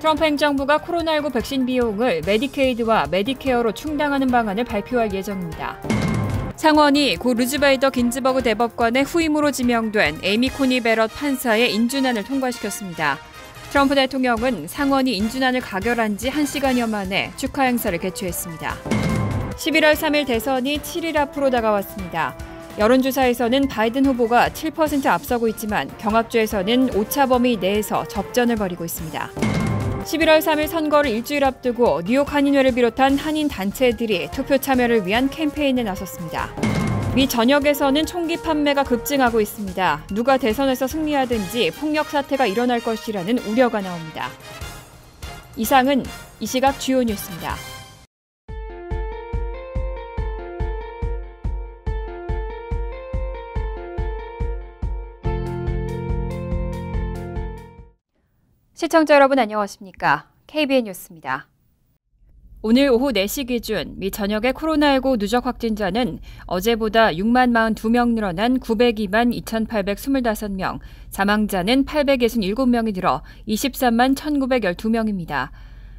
트럼프 행정부가 코로나19 백신 비용을 메디케이드와 메디케어로 충당하는 방안을 발표할 예정입니다. 상원이 고 루즈바이더 긴즈버그 대법관의 후임으로 지명된 에미 코니 베럿 판사의 인준안을 통과시켰습니다. 트럼프 대통령은 상원이 인준안을 가결한 지 1시간여 만에 축하 행사를 개최했습니다. 11월 3일 대선이 7일 앞으로 다가왔습니다. 여론조사에서는 바이든 후보가 7% 앞서고 있지만 경합주에서는 오차범위 내에서 접전을 벌이고 있습니다. 11월 3일 선거를 일주일 앞두고 뉴욕 한인회를 비롯한 한인 단체들이 투표 참여를 위한 캠페인에 나섰습니다. 미 전역에서는 총기 판매가 급증하고 있습니다. 누가 대선에서 승리하든지 폭력 사태가 일어날 것이라는 우려가 나옵니다. 이상은 이 시각 주요 뉴스입니다. 시청자 여러분 안녕하십니까? KBN 뉴스입니다. 오늘 오후 4시 기준 미 전역의 코로나19 누적 확진자는 어제보다 6만 42명 늘어난 902만 2,825명, 사망자는 867명이 늘어 23만 1,912명입니다.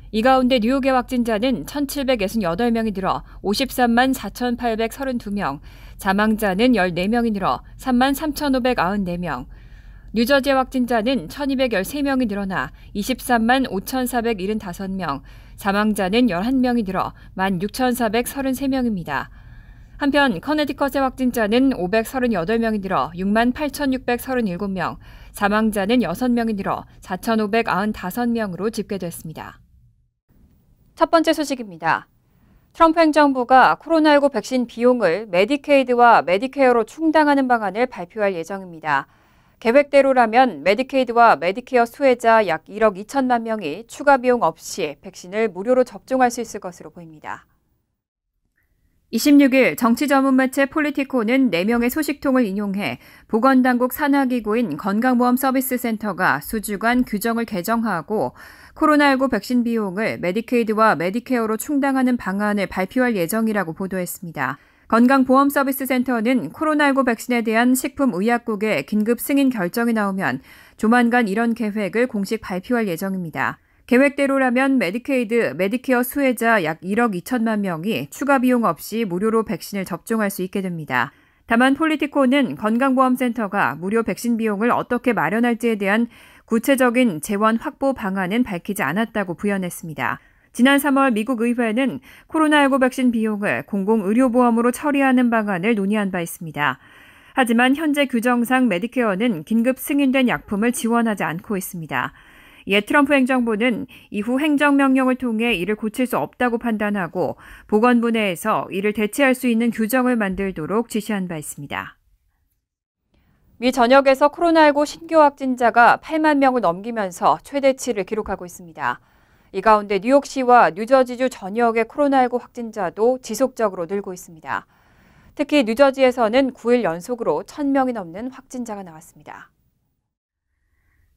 이 가운데 뉴욕의 확진자는 1,768명이 늘어 53만 4,832명, 사망자는 14명이 늘어 3만 3,594명, 뉴저지 확진자는 1,213명이 늘어나 23만 5,475명, 사망자는 11명이 늘어 16,433명입니다. 한편 커네티컷의 확진자는 538명이 늘어 6만 8,637명, 사망자는 6명이 늘어 4,595명으로 집계됐습니다. 첫 번째 소식입니다. 트럼프 행정부가 코로나19 백신 비용을 메디케이드와 메디케어로 충당하는 방안을 발표할 예정입니다. 계획대로라면 메디케이드와 메디케어 수혜자 약 1억 2천만 명이 추가 비용 없이 백신을 무료로 접종할 수 있을 것으로 보입니다. 26일 정치 전문 매체 폴리티코는 4명의 소식통을 인용해 보건당국 산하기구인 건강보험서비스센터가 수주간 규정을 개정하고 코로나19 백신 비용을 메디케이드와 메디케어로 충당하는 방안을 발표할 예정이라고 보도했습니다. 건강보험서비스센터는 코로나19 백신에 대한 식품의약국의 긴급 승인 결정이 나오면 조만간 이런 계획을 공식 발표할 예정입니다. 계획대로라면 메디케이드, 메디케어 수혜자 약 1억 2천만 명이 추가 비용 없이 무료로 백신을 접종할 수 있게 됩니다. 다만 폴리티코는 건강보험센터가 무료 백신 비용을 어떻게 마련할지에 대한 구체적인 재원 확보 방안은 밝히지 않았다고 부연했습니다. 지난 3월 미국 의회는 코로나19 백신 비용을 공공의료보험으로 처리하는 방안을 논의한 바 있습니다. 하지만 현재 규정상 메디케어는 긴급 승인된 약품을 지원하지 않고 있습니다. 이 트럼프 행정부는 이후 행정명령을 통해 이를 고칠 수 없다고 판단하고 보건부 내에서 이를 대체할 수 있는 규정을 만들도록 지시한 바 있습니다. 미 전역에서 코로나19 신규 확진자가 8만 명을 넘기면서 최대치를 기록하고 있습니다. 이 가운데 뉴욕시와 뉴저지주 전역의 코로나19 확진자도 지속적으로 늘고 있습니다. 특히 뉴저지에서는 9일 연속으로 1000명이 넘는 확진자가 나왔습니다.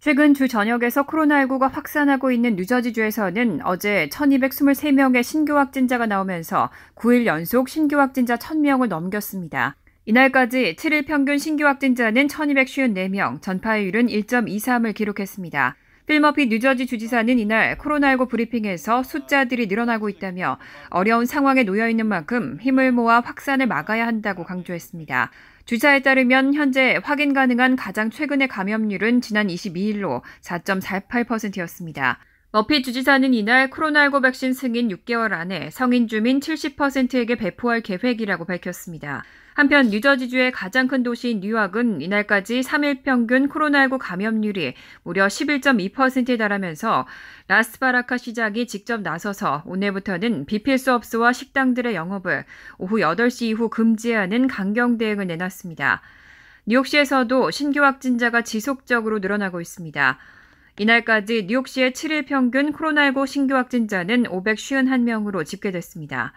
최근 주 전역에서 코로나19가 확산하고 있는 뉴저지주에서는 어제 1223명의 신규 확진자가 나오면서 9일 연속 신규 확진자 1000명을 넘겼습니다. 이날까지 7일 평균 신규 확진자는 1254명, 전파율은 1.23을 기록했습니다. 필머피 뉴저지 주지사는 이날 코로나19 브리핑에서 숫자들이 늘어나고 있다며 어려운 상황에 놓여 있는 만큼 힘을 모아 확산을 막아야 한다고 강조했습니다. 주사에 따르면 현재 확인 가능한 가장 최근의 감염률은 지난 22일로 4.48%였습니다. 머피 주지사는 이날 코로나19 백신 승인 6개월 안에 성인 주민 70%에게 배포할 계획이라고 밝혔습니다. 한편 뉴저지주의 가장 큰 도시인 뉴욕은 이날까지 3일 평균 코로나19 감염률이 무려 11.2%에 달하면서 라스바라카 시장이 직접 나서서 오늘부터는 비필수업소와 식당들의 영업을 오후 8시 이후 금지하는 강경 대응을 내놨습니다. 뉴욕시에서도 신규 확진자가 지속적으로 늘어나고 있습니다. 이날까지 뉴욕시의 7일 평균 코로나19 신규 확진자는 551명으로 집계됐습니다.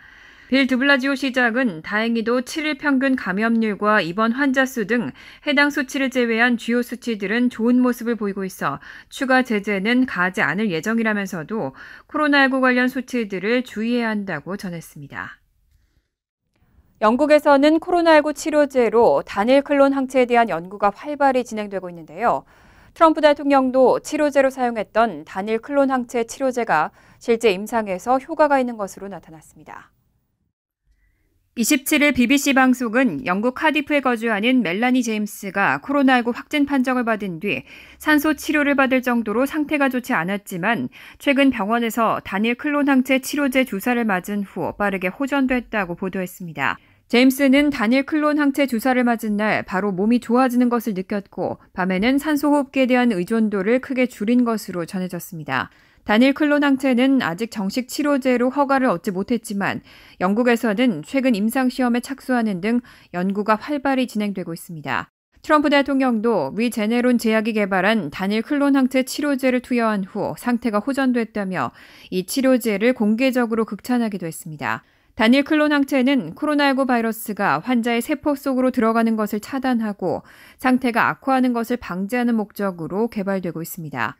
빌 드블라지오 시장은 다행히도 7일 평균 감염률과 입원 환자 수 등 해당 수치를 제외한 주요 수치들은 좋은 모습을 보이고 있어 추가 제재는 가지 않을 예정이라면서도 코로나19 관련 수치들을 주의해야 한다고 전했습니다. 영국에서는 코로나19 치료제로 단일 클론 항체에 대한 연구가 활발히 진행되고 있는데요. 트럼프 대통령도 치료제로 사용했던 단일 클론 항체 치료제가 실제 임상에서 효과가 있는 것으로 나타났습니다. 27일 BBC 방송은 영국 카디프에 거주하는 멜라니 제임스가 코로나19 확진 판정을 받은 뒤 산소 치료를 받을 정도로 상태가 좋지 않았지만 최근 병원에서 단일 클론 항체 치료제 주사를 맞은 후 빠르게 호전됐다고 보도했습니다. 제임스는 단일 클론 항체 주사를 맞은 날 바로 몸이 좋아지는 것을 느꼈고 밤에는 산소호흡기에 대한 의존도를 크게 줄인 것으로 전해졌습니다. 단일 클론 항체는 아직 정식 치료제로 허가를 얻지 못했지만 영국에서는 최근 임상 시험에 착수하는 등 연구가 활발히 진행되고 있습니다. 트럼프 대통령도 위 제네론 제약이 개발한 단일 클론 항체 치료제를 투여한 후 상태가 호전됐다며 이 치료제를 공개적으로 극찬하기도 했습니다. 단일 클론 항체는 코로나19 바이러스가 환자의 세포 속으로 들어가는 것을 차단하고 상태가 악화하는 것을 방지하는 목적으로 개발되고 있습니다.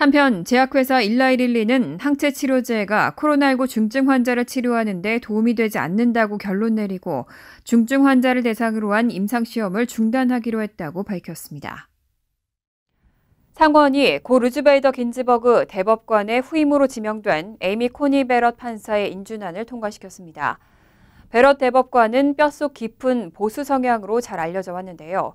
한편 제약회사 일라이릴리는 항체 치료제가 코로나19 중증 환자를 치료하는 데 도움이 되지 않는다고 결론 내리고 중증 환자를 대상으로 한 임상 시험을 중단하기로 했다고 밝혔습니다. 상원이 고 루즈벨더 긴즈버그 대법관의 후임으로 지명된 에이미 코니 베럿 판사의 인준안을 통과시켰습니다. 베럿 대법관은 뼛속 깊은 보수 성향으로 잘 알려져 왔는데요.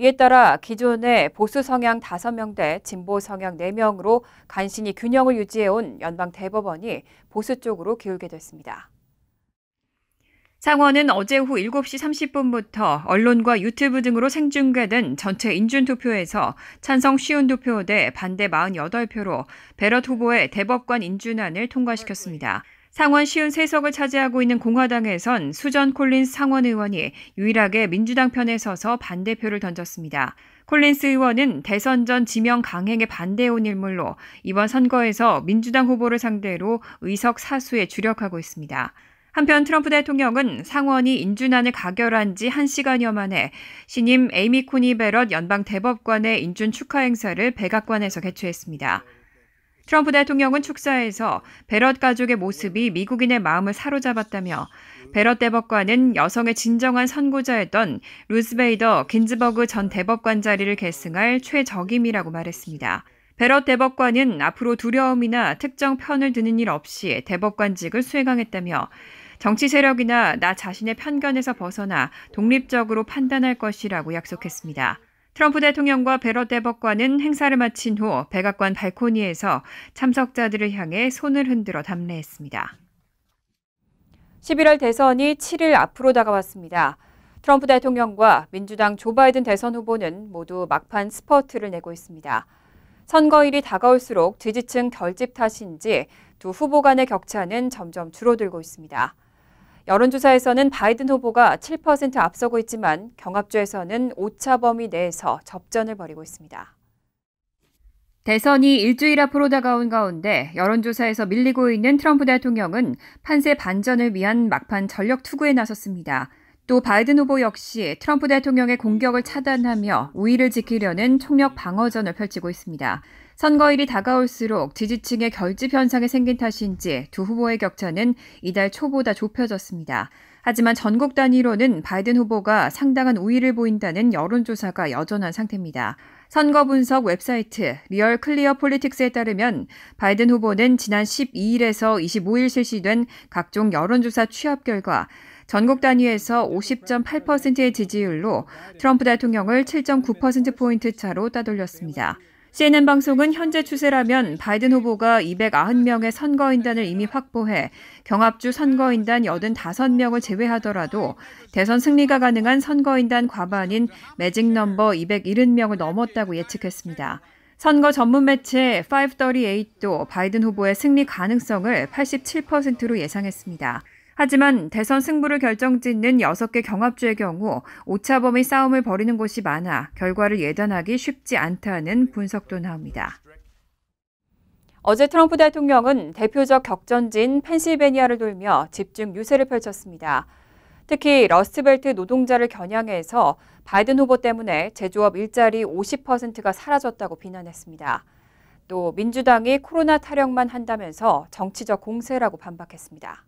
이에 따라 기존의 보수 성향 5명 대 진보 성향 4명으로 간신히 균형을 유지해온 연방 대법원이 보수 쪽으로 기울게 됐습니다. 상원은 어제 후 7시 30분부터 언론과 유튜브 등으로 생중계된 전체 인준투표에서 찬성 50투표 대 반대 48표로 베럿 후보의 대법관 인준안을 통과시켰습니다. 상원 쉬운세석을 차지하고 있는 공화당에선 수전 콜린스 상원 의원이 유일하게 민주당 편에 서서 반대표를 던졌습니다. 콜린스 의원은 대선 전 지명 강행에 반대해온 일물로 이번 선거에서 민주당 후보를 상대로 의석 사수에 주력하고 있습니다. 한편 트럼프 대통령은 상원이 인준안을 가결한 지 1시간여 만에 신임 에이미 코니 베럿 연방 대법관의 인준 축하 행사를 백악관에서 개최했습니다. 트럼프 대통령은 축사에서 베럿 가족의 모습이 미국인의 마음을 사로잡았다며 베럿 대법관은 여성의 진정한 선고자였던 루스베이더 긴즈버그 전 대법관 자리를 계승할 최적임이라고 말했습니다. 베럿 대법관은 앞으로 두려움이나 특정 편을 드는 일 없이 대법관직을 수행하겠다며 정치 세력이나 나 자신의 편견에서 벗어나 독립적으로 판단할 것이라고 약속했습니다. 트럼프 대통령과 베러 대법관은 행사를 마친 후 백악관 발코니에서 참석자들을 향해 손을 흔들어 담례했습니다 11월 대선이 7일 앞으로 다가왔습니다. 트럼프 대통령과 민주당 조 바이든 대선 후보는 모두 막판 스퍼트를 내고 있습니다. 선거일이 다가올수록 지지층 결집 탓인지 두 후보 간의 격차는 점점 줄어들고 있습니다. 여론조사에서는 바이든 후보가 7% 앞서고 있지만 경합주에서는 오차 범위 내에서 접전을 벌이고 있습니다. 대선이 일주일 앞으로 다가온 가운데 여론조사에서 밀리고 있는 트럼프 대통령은 판세 반전을 위한 막판 전력 투구에 나섰습니다. 또 바이든 후보 역시 트럼프 대통령의 공격을 차단하며 우위를 지키려는 총력 방어전을 펼치고 있습니다. 선거일이 다가올수록 지지층의 결집 현상이 생긴 탓인지 두 후보의 격차는 이달 초보다 좁혀졌습니다. 하지만 전국 단위로는 바이든 후보가 상당한 우위를 보인다는 여론조사가 여전한 상태입니다. 선거 분석 웹사이트 리얼 클리어 폴리틱스에 따르면 바이든 후보는 지난 12일에서 25일 실시된 각종 여론조사 취합 결과 전국 단위에서 50.8%의 지지율로 트럼프 대통령을 7.9%포인트 차로 따돌렸습니다. CNN 방송은 현재 추세라면 바이든 후보가 290명의 선거인단을 이미 확보해 경합주 선거인단 85명을 제외하더라도 대선 승리가 가능한 선거인단 과반인 매직 넘버 270명을 넘었다고 예측했습니다. 선거 전문 매체 538도 바이든 후보의 승리 가능성을 87%로 예상했습니다. 하지만 대선 승부를 결정짓는 6개 경합주의 경우 오차범위 싸움을 벌이는 곳이 많아 결과를 예단하기 쉽지 않다는 분석도 나옵니다. 어제 트럼프 대통령은 대표적 격전지인 펜실베니아를 돌며 집중 유세를 펼쳤습니다. 특히 러스트벨트 노동자를 겨냥해서 바이든 후보 때문에 제조업 일자리 50%가 사라졌다고 비난했습니다. 또 민주당이 코로나 타령만 한다면서 정치적 공세라고 반박했습니다.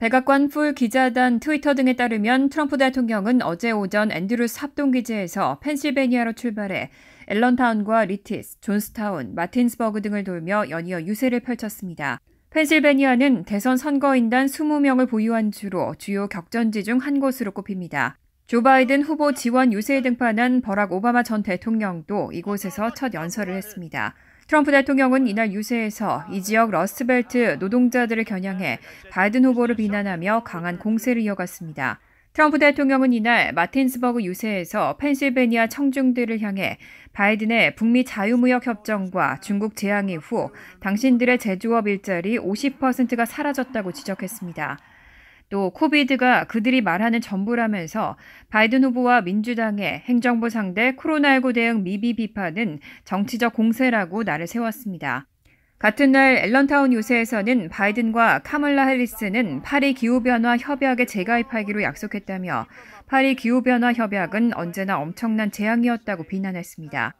백악관 풀 기자단 트위터 등에 따르면 트럼프 대통령은 어제 오전 앤드루스 합동기지에서 펜실베니아로 출발해 앨런타운과 리티스, 존스타운, 마틴스버그 등을 돌며 연이어 유세를 펼쳤습니다. 펜실베니아는 대선 선거인단 20명을 보유한 주로 주요 격전지 중 한 곳으로 꼽힙니다. 조 바이든 후보 지원 유세에 등판한 버락 오바마 전 대통령도 이곳에서 첫 연설을 했습니다. 트럼프 대통령은 이날 유세에서 이 지역 러스벨트 노동자들을 겨냥해 바이든 후보를 비난하며 강한 공세를 이어갔습니다. 트럼프 대통령은 이날 마틴스버그 유세에서 펜실베니아 청중들을 향해 바이든의 북미 자유무역협정과 중국 재앙 이후 당신들의 제조업 일자리 50%가 사라졌다고 지적했습니다. 또 코비드가 그들이 말하는 전부라면서 바이든 후보와 민주당의 행정부 상대 코로나19 대응 미비 비판은 정치적 공세라고 나를 세웠습니다. 같은 날 앨런타운 유세에서는 바이든과 카멀라 해리스는 파리 기후변화 협약에 재가입하기로 약속했다며 파리 기후변화 협약은 언제나 엄청난 재앙이었다고 비난했습니다.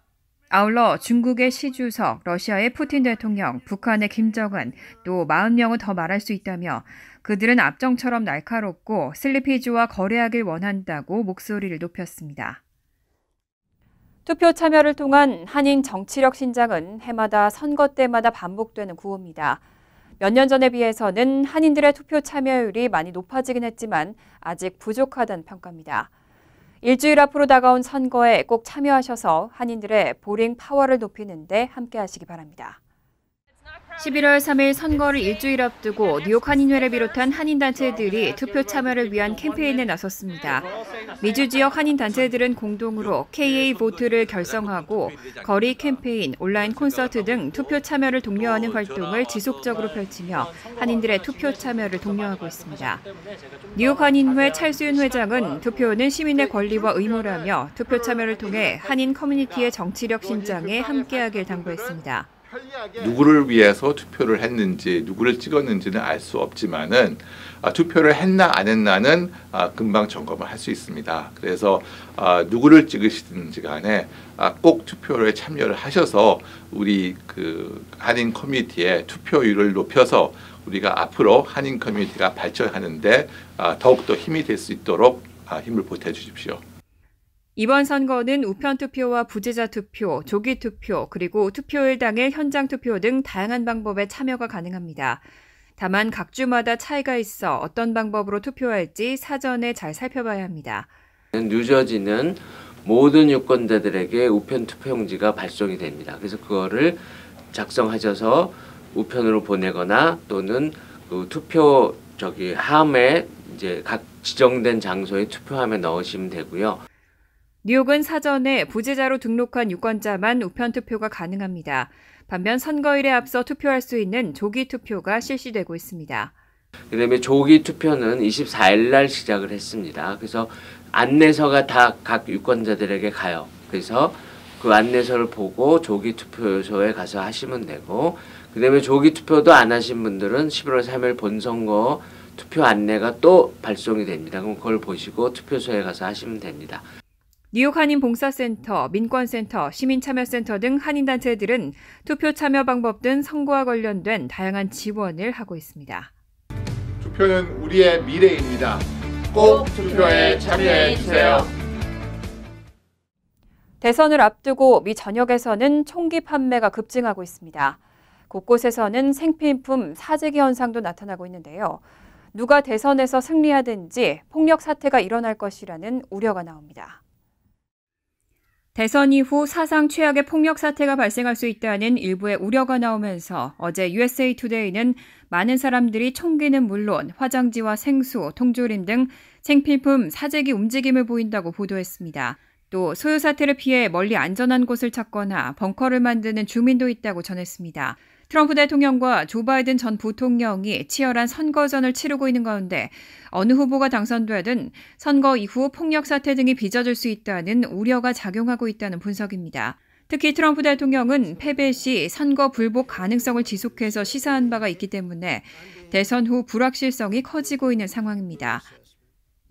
아울러 중국의 시 주석, 러시아의 푸틴 대통령, 북한의 김정은, 또 40명은 더 말할 수 있다며 그들은 압정처럼 날카롭고 슬리피지와 거래하길 원한다고 목소리를 높였습니다. 투표 참여를 통한 한인 정치력 신장은 해마다 선거 때마다 반복되는 구호입니다. 몇 년 전에 비해서는 한인들의 투표 참여율이 많이 높아지긴 했지만 아직 부족하다는 평가입니다. 일주일 앞으로 다가온 선거에 꼭 참여하셔서 한인들의 보링 파워를 높이는 데 함께하시기 바랍니다. 11월 3일 선거를 일주일 앞두고 뉴욕 한인회를 비롯한 한인단체들이 투표 참여를 위한 캠페인에 나섰습니다. 미주 지역 한인단체들은 공동으로 KA 보트를 결성하고 거리 캠페인, 온라인 콘서트 등 투표 참여를 독려하는 활동을 지속적으로 펼치며 한인들의 투표 참여를 독려하고 있습니다. 뉴욕 한인회 찰수윤 회장은 투표는 시민의 권리와 의무라며 투표 참여를 통해 한인 커뮤니티의 정치력 신장에 함께하길 당부했습니다. 누구를 위해서 투표를 했는지 누구를 찍었는지는 알 수 없지만은 아, 투표를 했나 안 했나는 아, 금방 점검을 할 수 있습니다. 그래서 아, 누구를 찍으시든지 간에 아, 꼭투표에 참여를 하셔서 우리 그 한인 커뮤니티의 투표율을 높여서 우리가 앞으로 한인 커뮤니티가 발전하는데 아, 더욱더 힘이 될 수 있도록 아, 힘을 보태 주십시오. 이번 선거는 우편 투표와 부재자 투표, 조기 투표, 그리고 투표일 당일 현장 투표 등 다양한 방법에 참여가 가능합니다. 다만 각 주마다 차이가 있어 어떤 방법으로 투표할지 사전에 잘 살펴봐야 합니다. 뉴저지는 모든 유권자들에게 우편 투표용지가 발송이 됩니다. 그래서 그거를 작성하셔서 우편으로 보내거나 또는 그 투표 저기 함에 이제 각 지정된 장소에 투표함에 넣으시면 되고요. 뉴욕은 사전에 부재자로 등록한 유권자만 우편 투표가 가능합니다. 반면 선거일에 앞서 투표할 수 있는 조기 투표가 실시되고 있습니다. 그다음에 조기 투표는 24일 날 시작을 했습니다. 그래서 안내서가 다 각 유권자들에게 가요. 그래서 그 안내서를 보고 조기 투표소에 가서 하시면 되고 그다음에 조기 투표도 안 하신 분들은 11월 3일 본선거 투표 안내가 또 발송이 됩니다. 그럼 그걸 보시고 투표소에 가서 하시면 됩니다. 뉴욕 한인 봉사센터, 민권센터, 시민참여센터 등 한인단체들은 투표 참여 방법 등 선거와 관련된 다양한 지원을 하고 있습니다. 투표는 우리의 미래입니다. 꼭 투표에 참여해 주세요. 대선을 앞두고 미 전역에서는 총기 판매가 급증하고 있습니다. 곳곳에서는 생필품 사재기 현상도 나타나고 있는데요. 누가 대선에서 승리하든지 폭력 사태가 일어날 것이라는 우려가 나옵니다. 대선 이후 사상 최악의 폭력 사태가 발생할 수 있다는 일부의 우려가 나오면서 어제 USA t o d a y 는 많은 사람들이 총기는 물론 화장지와 생수, 통조림 등 생필품 사재기 움직임을 보인다고 보도했습니다. 또 소요 사태를 피해 멀리 안전한 곳을 찾거나 벙커를 만드는 주민도 있다고 전했습니다. 트럼프 대통령과 조 바이든 전 부통령이 치열한 선거전을 치르고 있는 가운데 어느 후보가 당선되든 선거 이후 폭력 사태 등이 빚어질 수 있다는 우려가 작용하고 있다는 분석입니다. 특히 트럼프 대통령은 패배 시 선거 불복 가능성을 지속해서 시사한 바가 있기 때문에 대선 후 불확실성이 커지고 있는 상황입니다.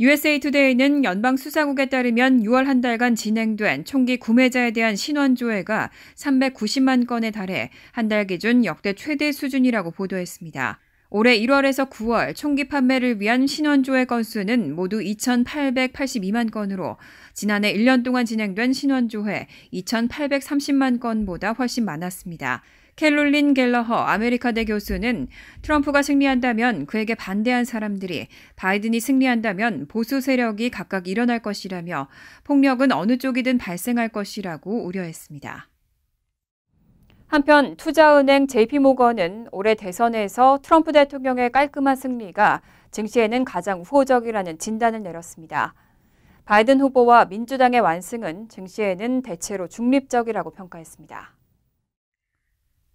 USA t o d a y 는 연방 수사국에 따르면 6월 한 달간 진행된 총기 구매자에 대한 신원 조회가 390만 건에 달해 한 달 기준 역대 최대 수준이라고 보도했습니다. 올해 1월에서 9월 총기 판매를 위한 신원 조회 건수는 모두 2,882만 건으로 지난해 1년 동안 진행된 신원 조회 2,830만 건보다 훨씬 많았습니다. 캘롤린 갤러허 아메리카대 교수는 트럼프가 승리한다면 그에게 반대한 사람들이 바이든이 승리한다면 보수 세력이 각각 일어날 것이라며 폭력은 어느 쪽이든 발생할 것이라고 우려했습니다. 한편 투자은행 JP모건은 올해 대선에서 트럼프 대통령의 깔끔한 승리가 증시에는 가장 우호적이라는 진단을 내렸습니다. 바이든 후보와 민주당의 완승은 증시에는 대체로 중립적이라고 평가했습니다.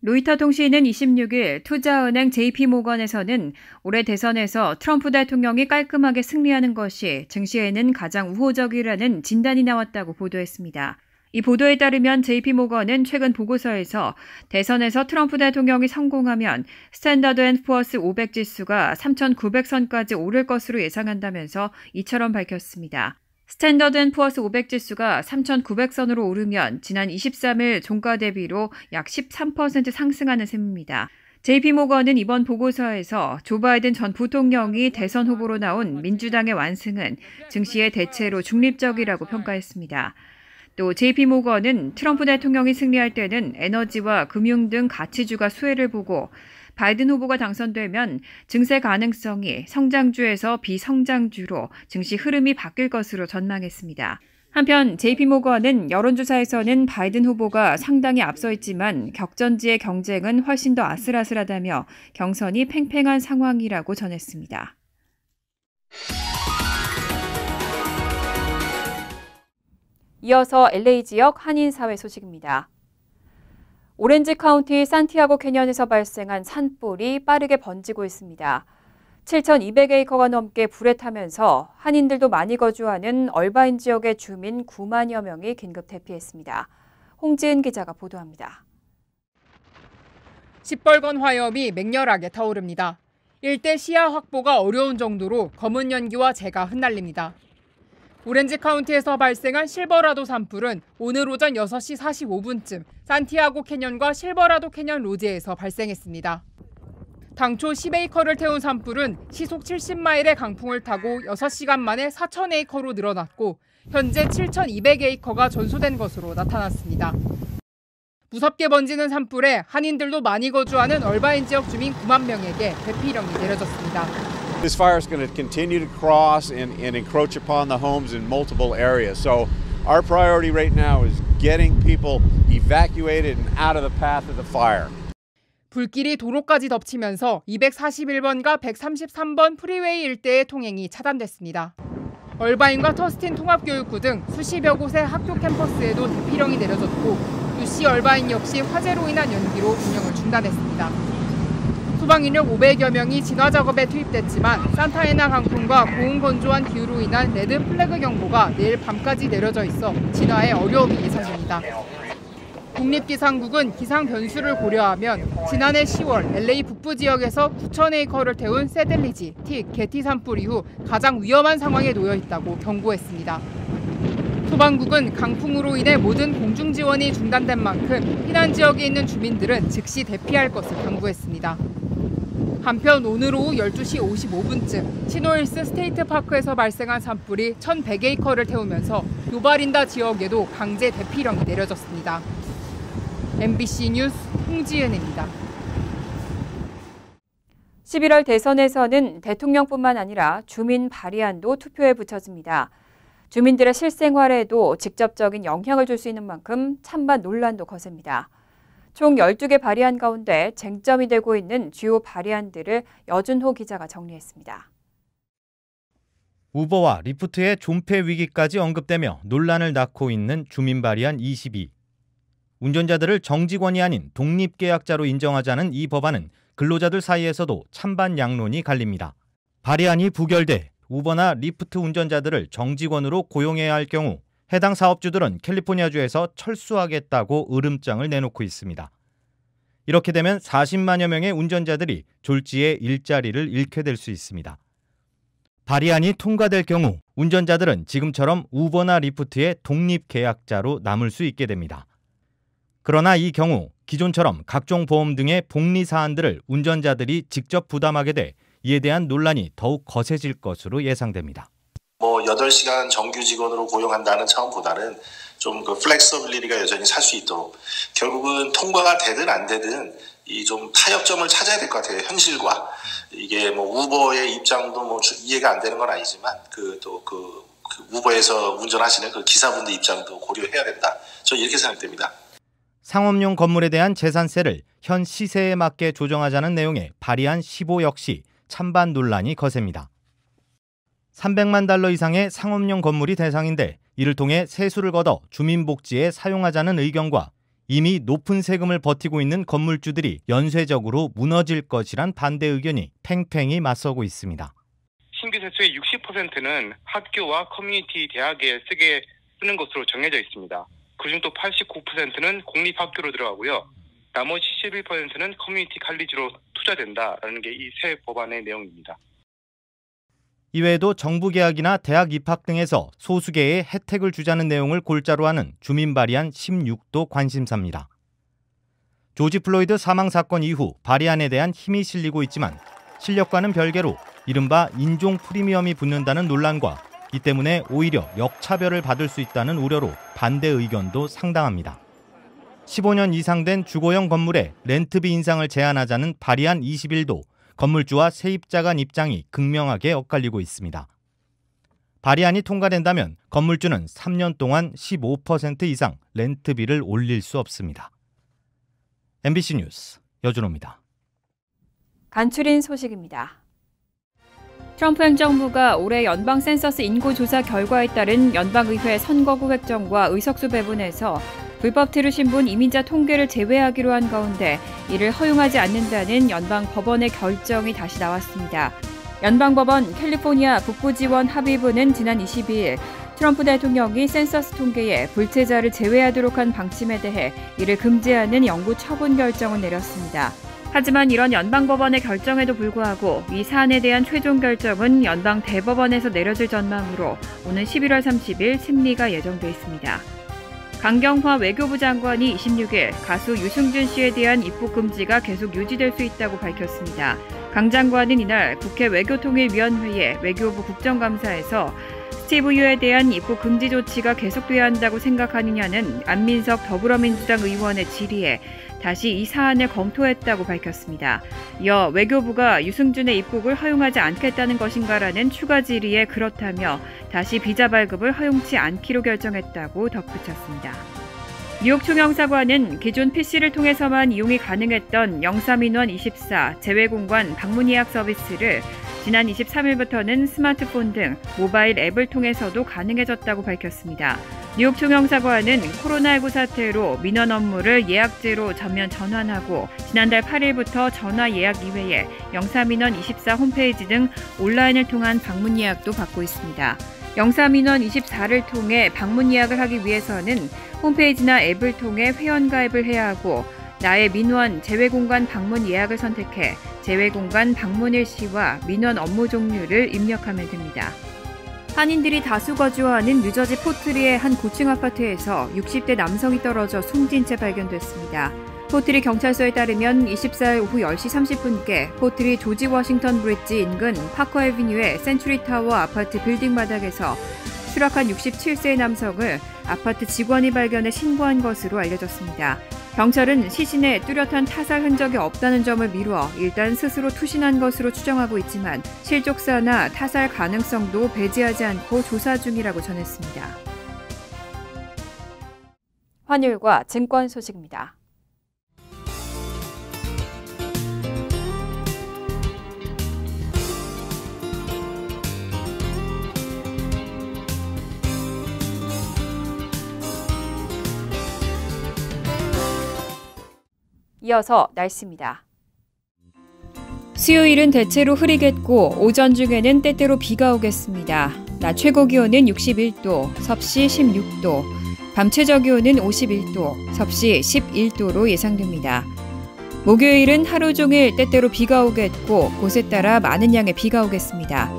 로이터 통신은 26일 투자은행 JP모건에서는 올해 대선에서 트럼프 대통령이 깔끔하게 승리하는 것이 증시에는 가장 우호적이라는 진단이 나왔다고 보도했습니다. 이 보도에 따르면 JP모건은 최근 보고서에서 대선에서 트럼프 대통령이 성공하면 스탠다드 앤포어스500 지수가 3,900선까지 오를 것으로 예상한다면서 이처럼 밝혔습니다. 스탠더드 앤 푸어스 500 지수가 3,900선으로 오르면 지난 23일 종가 대비로 약 13% 상승하는 셈입니다. JP모건은 이번 보고서에서 조 바이든 전 부통령이 대선 후보로 나온 민주당의 완승은 증시의 대체로 중립적이라고 평가했습니다. 또 JP모건은 트럼프 대통령이 승리할 때는 에너지와 금융 등 가치주가 수혜를 보고 바이든 후보가 당선되면 증세 가능성이 성장주에서 비성장주로 증시 흐름이 바뀔 것으로 전망했습니다. 한편 JP 모건은 여론조사에서는 바이든 후보가 상당히 앞서 있지만 격전지의 경쟁은 훨씬 더 아슬아슬하다며 경선이 팽팽한 상황이라고 전했습니다. 이어서 LA 지역 한인 사회 소식입니다. 오렌지 카운티 산티아고 캐년에서 발생한 산불이 빠르게 번지고 있습니다. 7,200에이커가 넘게 불에 타면서 한인들도 많이 거주하는 얼바인 지역의 주민 9만여 명이 긴급 대피했습니다. 홍지은 기자가 보도합니다. 시뻘건 화염이 맹렬하게 타오릅니다. 일대 시야 확보가 어려운 정도로 검은 연기와 재가 흩날립니다. 오렌지 카운티에서 발생한 실버라도 산불은 오늘 오전 6시 45분쯤 산티아고 캐년과 실버라도 캐년 로지에서 발생했습니다. 당초 10에이커를 태운 산불은 시속 70마일의 강풍을 타고 6시간 만에 4,000에이커로 늘어났고 현재 7,200에이커가 전소된 것으로 나타났습니다. 무섭게 번지는 산불에 한인들도 많이 거주하는 얼바인 지역 주민 9만 명에게 대피령이 내려졌습니다. This fire is going to continue to cross and, and encroach upon the homes in multiple areas. So our priority right now is getting people evacuated and out of the path of the fire. 불길이 도로까지 덮치면서 241번과 133번 프리웨이 일대의 통행이 차단됐습니다. 얼바인과 터스틴 통합교육구 등 수십여 곳의 학교 캠퍼스에도 대피령이 내려졌고 유씨 얼바인 역시 화재로 인한 연기로 운영을 중단했습니다. 소방 인력 500여 명이 진화 작업에 투입됐지만 산타에나 강풍과 고온 건조한 기후로 인한 레드 플래그 경보가 내일 밤까지 내려져 있어 진화에 어려움이 예상됩니다. 국립기상국은 기상 변수를 고려하면 지난해 10월 LA 북부 지역에서 9천0에이커를 태운 세델리지 틱, 게티 산불 이후 가장 위험한 상황에 놓여 있다고 경고했습니다. 소방국은 강풍으로 인해 모든 공중 지원이 중단된 만큼 피난 지역에 있는 주민들은 즉시 대피할 것을 당부했습니다. 한편 오늘 오후 12시 55분쯤 치노일스 스테이트파크에서 발생한 산불이 1,100에이커를 태우면서 요바린다 지역에도 강제 대피령이 내려졌습니다. MBC 뉴스 홍지은입니다. 11월 대선에서는 대통령뿐만 아니라 주민 발의안도 투표에 붙여집니다. 주민들의 실생활에도 직접적인 영향을 줄 수 있는 만큼 찬반 논란도 거셉니다. 총 12개 발의안 가운데 쟁점이 되고 있는 주요 발의안들을 여준호 기자가 정리했습니다. 우버와 리프트의 존폐 위기까지 언급되며 논란을 낳고 있는 주민 발의안 22. 운전자들을 정직원이 아닌 독립계약자로 인정하자는 이 법안은 근로자들 사이에서도 찬반 양론이 갈립니다. 발의안이 부결돼 우버나 리프트 운전자들을 정직원으로 고용해야 할 경우 해당 사업주들은 캘리포니아주에서 철수하겠다고 으름장을 내놓고 있습니다. 이렇게 되면 40만여 명의 운전자들이 졸지에 일자리를 잃게 될 수 있습니다. 발의안이 통과될 경우 운전자들은 지금처럼 우버나 리프트의 독립 계약자로 남을 수 있게 됩니다. 그러나 이 경우 기존처럼 각종 보험 등의 복리 사안들을 운전자들이 직접 부담하게 돼 이에 대한 논란이 더욱 거세질 것으로 예상됩니다. 뭐 8시간 정규 직원으로 고용한다는 차원보다는 좀 그 플렉서빌리티가 여전히 살 수 있도록 결국은 통과가 되든 안 되든 이 좀 타협점을 찾아야 될 것 같아요. 현실과 이게 뭐 우버의 입장도 뭐 이해가 안 되는 건 아니지만 그 또그 그, 그 우버에서 운전하시는 그 기사분들 입장도 고려해야 된다. 저 이렇게 생각됩니다. 상업용 건물에 대한 재산세를 현 시세에 맞게 조정하자는 내용의 발의안 15 역시 찬반 논란이 거셉니다. 300만 달러 이상의 상업용 건물이 대상인데 이를 통해 세수를 걷어 주민복지에 사용하자는 의견과 이미 높은 세금을 버티고 있는 건물주들이 연쇄적으로 무너질 것이란 반대 의견이 팽팽히 맞서고 있습니다. 신규 세수의 60%는 학교와 커뮤니티 대학에 쓰게 쓰는 것으로 정해져 있습니다. 그중 또 89%는 공립학교로 들어가고요. 나머지 11%는 커뮤니티 칼리지로 투자된다라는 게이새 법안의 내용입니다. 이외에도 정부 계약이나 대학 입학 등에서 소수계에 혜택을 주자는 내용을 골자로 하는 주민 발의안 16도 관심사입니다. 조지 플로이드 사망 사건 이후 발의안에 대한 힘이 실리고 있지만 실력과는 별개로 이른바 인종 프리미엄이 붙는다는 논란과 이 때문에 오히려 역차별을 받을 수 있다는 우려로 반대 의견도 상당합니다. 15년 이상 된 주거형 건물에 렌트비 인상을 제한하자는 발의안 21도 건물주와 세입자 간 입장이 극명하게 엇갈리고 있습니다. 발의안이 통과된다면 건물주는 3년 동안 15% 이상 렌트비를 올릴 수 없습니다. MBC 뉴스 여준호입니다. 간추린 소식입니다. 트럼프 행정부가 올해 연방 센서스 인구 조사 결과에 따른 연방의회 선거구 획정과 의석수 배분에서 불법 테으 신분 이민자 통계를 제외하기로 한 가운데 이를 허용하지 않는다는 연방 법원의 결정이 다시 나왔습니다. 연방법원 캘리포니아 북부지원 합의부는 지난 22일 트럼프 대통령이 센서스 통계에 불체자를 제외하도록 한 방침에 대해 이를 금지하는 영구 처분 결정을 내렸습니다. 하지만 이런 연방법원의 결정에도 불구하고 이 사안에 대한 최종 결정은 연방 대법원에서 내려질 전망으로 오는 11월 30일 심리가 예정돼 있습니다. 강경화 외교부 장관이 26일 가수 유승준 씨에 대한 입국 금지가 계속 유지될 수 있다고 밝혔습니다. 강 장관은 이날 국회 외교통일위원회의 외교부 국정감사에서 스티브 유에 대한 입국 금지 조치가 계속돼야 한다고 생각하느냐는 안민석 더불어민주당 의원의 질의에 다시 이 사안을 검토했다고 밝혔습니다. 이어 외교부가 유승준의 입국을 허용하지 않겠다는 것인가라는 추가 질의에 그렇다며 다시 비자 발급을 허용치 않기로 결정했다고 덧붙였습니다. 뉴욕 총영사관은 기존 PC를 통해서만 이용이 가능했던 영사민원 24 재외공관 방문 예약 서비스를 지난 23일부터는 스마트폰 등 모바일 앱을 통해서도 가능해졌다고 밝혔습니다. 뉴욕 총영사관은 코로나19 사태로 민원 업무를 예약제로 전면 전환하고 지난달 8일부터 전화 예약 이외에 영사민원 24 홈페이지 등 온라인을 통한 방문 예약도 받고 있습니다. 영사민원 24를 통해 방문 예약을 하기 위해서는 홈페이지나 앱을 통해 회원가입을 해야 하고 나의 민원 제외공간 방문 예약을 선택해 제외공간 방문 일시와 민원 업무 종류를 입력하면 됩니다. 한인들이 다수 거주하는 뉴저지 포트리의 한 고층 아파트에서 60대 남성이 떨어져 숨진 채 발견됐습니다. 포트리 경찰서에 따르면 24일 오후 10시 30분께 포트리 조지 워싱턴 브릿지 인근 파커 에비뉴의 센츄리 타워 아파트 빌딩 바닥에서 추락한 67세의 남성을 아파트 직원이 발견해 신고한 것으로 알려졌습니다. 경찰은 시신에 뚜렷한 타살 흔적이 없다는 점을 미루어 일단 스스로 투신한 것으로 추정하고 있지만 실족사나 타살 가능성도 배제하지 않고 조사 중이라고 전했습니다. 환율과 증권 소식입니다. 이어서 날씨입니다. 수요일은 대체로 흐리겠고 오전 중에는 때때로 비가 오겠습니다. 낮 최고 기온은 61도, 섭씨 16도, 밤 최저 기온은 51도, 섭씨 11도로 예상됩니다. 목요일은 하루 종일 때때로 비가 오겠고 곳에 따라 많은 양의 비가 오겠습니다.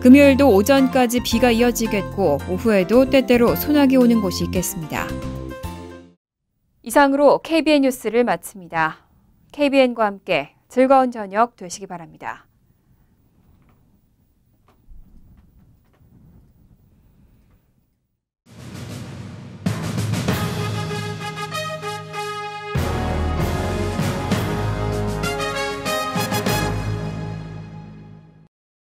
금요일도 오전까지 비가 이어지겠고 오후에도 때때로 소나기 오는 곳이 있겠습니다. 이상으로 KBN 뉴스를 마칩니다. KBN과 함께 즐거운 저녁 되시기 바랍니다.